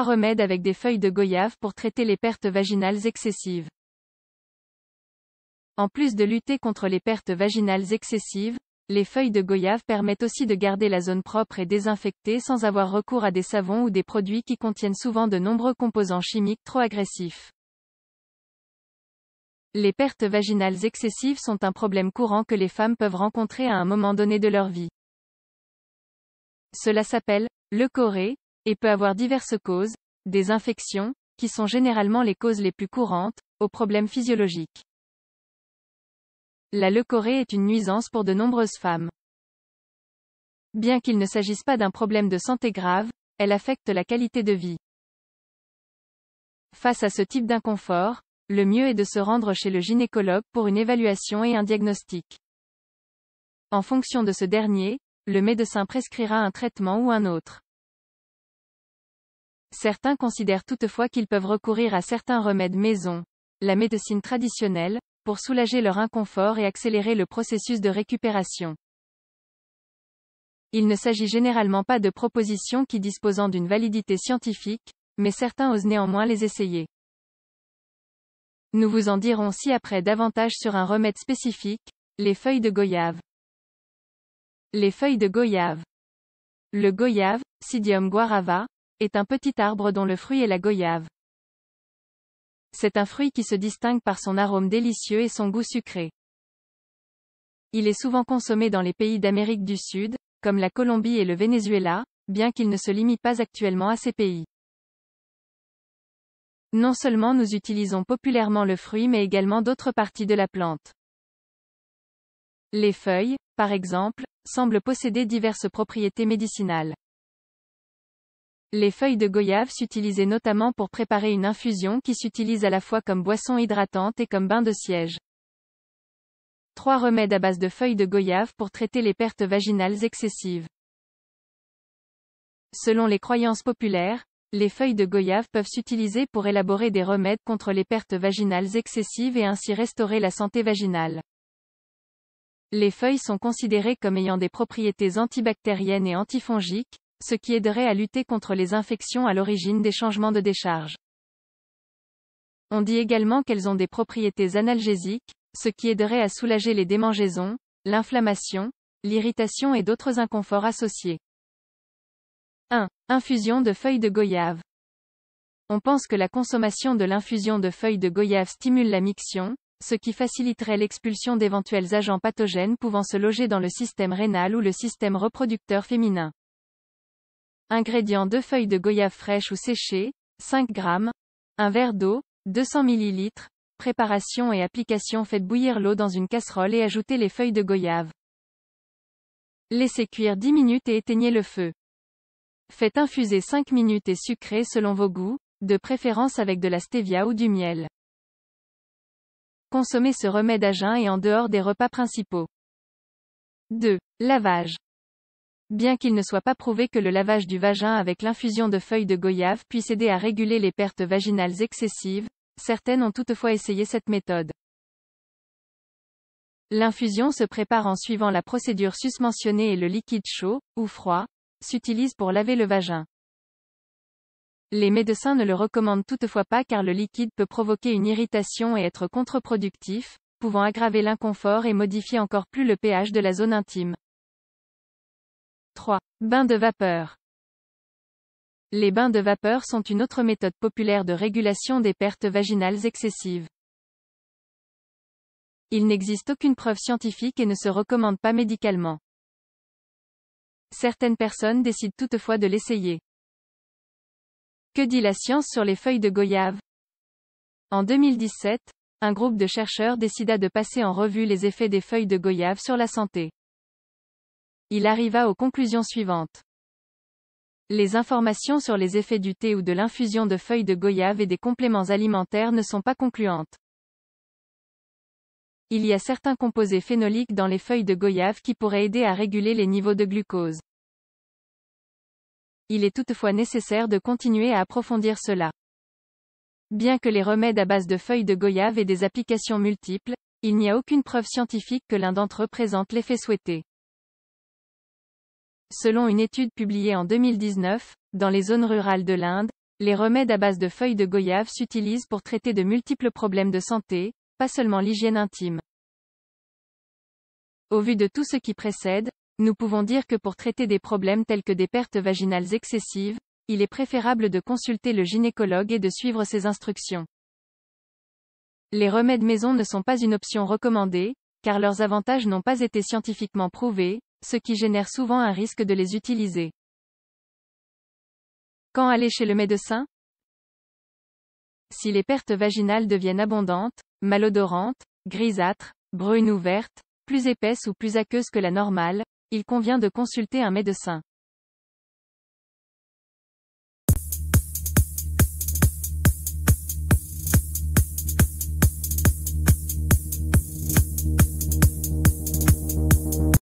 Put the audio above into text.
remèdes avec des feuilles de goyave pour traiter les pertes vaginales excessives. En plus de lutter contre les pertes vaginales excessives, les feuilles de goyave permettent aussi de garder la zone propre et désinfectée sans avoir recours à des savons ou des produits qui contiennent souvent de nombreux composants chimiques trop agressifs. Les pertes vaginales excessives sont un problème courant que les femmes peuvent rencontrer à un moment donné de leur vie. Cela s'appelle le corée » et peut avoir diverses causes, des infections, qui sont généralement les causes les plus courantes, aux problèmes physiologiques. La leucorrhée est une nuisance pour de nombreuses femmes. Bien qu'il ne s'agisse pas d'un problème de santé grave, elle affecte la qualité de vie. Face à ce type d'inconfort, le mieux est de se rendre chez le gynécologue pour une évaluation et un diagnostic. En fonction de ce dernier, le médecin prescrira un traitement ou un autre. Certains considèrent toutefois qu'ils peuvent recourir à certains remèdes maison, la médecine traditionnelle, pour soulager leur inconfort et accélérer le processus de récupération. Il ne s'agit généralement pas de propositions qui disposant d'une validité scientifique, mais certains osent néanmoins les essayer. Nous vous en dirons si après davantage sur un remède spécifique, les feuilles de goyave. Les feuilles de goyave. Le goyave, Sidium guarava, est un petit arbre dont le fruit est la goyave. C'est un fruit qui se distingue par son arôme délicieux et son goût sucré. Il est souvent consommé dans les pays d'Amérique du Sud, comme la Colombie et le Venezuela, bien qu'il ne se limite pas actuellement à ces pays. Non seulement nous utilisons populairement le fruit mais également d'autres parties de la plante. Les feuilles, par exemple, semblent posséder diverses propriétés médicinales. Les feuilles de goyave s'utilisaient notamment pour préparer une infusion qui s'utilise à la fois comme boisson hydratante et comme bain de siège. Trois remèdes à base de feuilles de goyave pour traiter les pertes vaginales excessives. Selon les croyances populaires, les feuilles de goyave peuvent s'utiliser pour élaborer des remèdes contre les pertes vaginales excessives et ainsi restaurer la santé vaginale. Les feuilles sont considérées comme ayant des propriétés antibactériennes et antifongiques, ce qui aiderait à lutter contre les infections à l'origine des changements de décharge. On dit également qu'elles ont des propriétés analgésiques, ce qui aiderait à soulager les démangeaisons, l'inflammation, l'irritation et d'autres inconforts associés. 1. Infusion de feuilles de goyave. On pense que la consommation de l'infusion de feuilles de goyave stimule la miction, ce qui faciliterait l'expulsion d'éventuels agents pathogènes pouvant se loger dans le système rénal ou le système reproducteur féminin. Ingrédients 2 feuilles de goyave fraîches ou séchées, 5 g, un verre d'eau, 200 ml. Préparation et application Faites bouillir l'eau dans une casserole et ajoutez les feuilles de goyave. Laissez cuire 10 minutes et éteignez le feu. Faites infuser 5 minutes et sucrez selon vos goûts, de préférence avec de la stevia ou du miel. Consommez ce remède à jeun et en dehors des repas principaux. 2. Lavage bien qu'il ne soit pas prouvé que le lavage du vagin avec l'infusion de feuilles de goyave puisse aider à réguler les pertes vaginales excessives, certaines ont toutefois essayé cette méthode. L'infusion se prépare en suivant la procédure susmentionnée et le liquide chaud, ou froid, s'utilise pour laver le vagin. Les médecins ne le recommandent toutefois pas car le liquide peut provoquer une irritation et être contre-productif, pouvant aggraver l'inconfort et modifier encore plus le pH de la zone intime. 3. Bains de vapeur. Les bains de vapeur sont une autre méthode populaire de régulation des pertes vaginales excessives. Il n'existe aucune preuve scientifique et ne se recommande pas médicalement. Certaines personnes décident toutefois de l'essayer. Que dit la science sur les feuilles de goyave En 2017, un groupe de chercheurs décida de passer en revue les effets des feuilles de goyave sur la santé il arriva aux conclusions suivantes. Les informations sur les effets du thé ou de l'infusion de feuilles de goyave et des compléments alimentaires ne sont pas concluantes. Il y a certains composés phénoliques dans les feuilles de goyave qui pourraient aider à réguler les niveaux de glucose. Il est toutefois nécessaire de continuer à approfondir cela. Bien que les remèdes à base de feuilles de goyave aient des applications multiples, il n'y a aucune preuve scientifique que l'un d'entre eux présente l'effet souhaité. Selon une étude publiée en 2019, dans les zones rurales de l'Inde, les remèdes à base de feuilles de goyave s'utilisent pour traiter de multiples problèmes de santé, pas seulement l'hygiène intime. Au vu de tout ce qui précède, nous pouvons dire que pour traiter des problèmes tels que des pertes vaginales excessives, il est préférable de consulter le gynécologue et de suivre ses instructions. Les remèdes maison ne sont pas une option recommandée, car leurs avantages n'ont pas été scientifiquement prouvés, ce qui génère souvent un risque de les utiliser. Quand aller chez le médecin Si les pertes vaginales deviennent abondantes, malodorantes, grisâtres, brunes ou vertes, plus épaisses ou plus aqueuses que la normale, il convient de consulter un médecin.